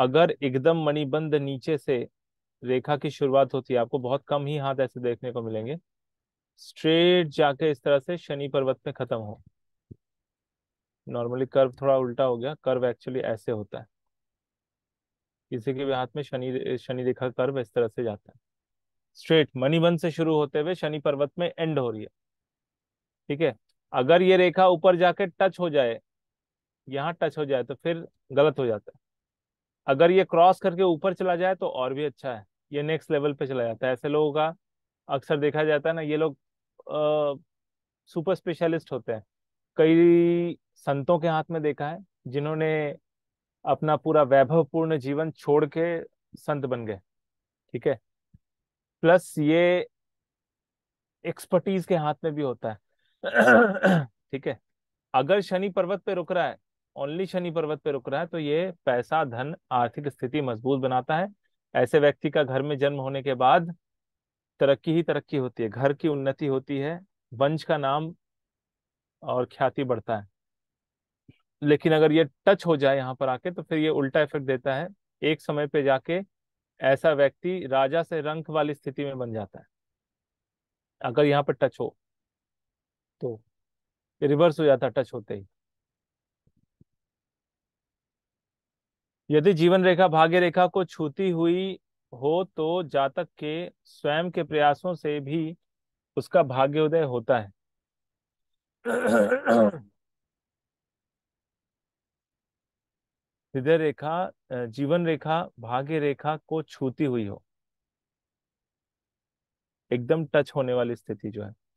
अगर एकदम मणिबंध नीचे से रेखा की शुरुआत होती है आपको बहुत कम ही हाथ ऐसे देखने को मिलेंगे स्ट्रेट जाके इस तरह से शनि पर्वत में खत्म हो नॉर्मली कर्व थोड़ा उल्टा हो गया कर्व एक्चुअली ऐसे होता है किसी के भी हाथ में शनि शनि रेखा कर्व इस तरह से जाता है स्ट्रेट मणिबंध से शुरू होते हुए शनि पर्वत में एंड हो रही है ठीक है अगर ये रेखा ऊपर जाके टच हो जाए यहाँ टच हो जाए तो फिर गलत हो जाता है अगर ये क्रॉस करके ऊपर चला जाए तो और भी अच्छा है ये नेक्स्ट लेवल पे चला जाता है ऐसे लोगों का अक्सर देखा जाता है ना ये लोग सुपर स्पेशलिस्ट होते हैं कई संतों के हाथ में देखा है जिन्होंने अपना पूरा वैभवपूर्ण जीवन छोड़ के संत बन गए ठीक है प्लस ये एक्सपर्टीज के हाथ में भी होता है ठीक है अगर शनि पर्वत पे रुक रहा है ओनली शनि पर्वत पर रुक रहा है तो ये पैसा धन आर्थिक स्थिति मजबूत बनाता है ऐसे व्यक्ति का घर में जन्म होने के बाद तरक्की ही तरक्की होती है घर की उन्नति होती है वंश का नाम और ख्याति बढ़ता है लेकिन अगर ये टच हो जाए यहाँ पर आके तो फिर ये उल्टा इफेक्ट देता है एक समय पे जाके ऐसा व्यक्ति राजा से रंक वाली स्थिति में बन जाता है अगर यहाँ पर टच हो तो रिवर्स हो जाता टच होते ही यदि जीवन रेखा भाग्य रेखा को छूती हुई हो तो जातक के स्वयं के प्रयासों से भी उसका भाग्य उदय होता है हृदय रेखा जीवन रेखा भाग्य रेखा को छूती हुई हो एकदम टच होने वाली स्थिति जो है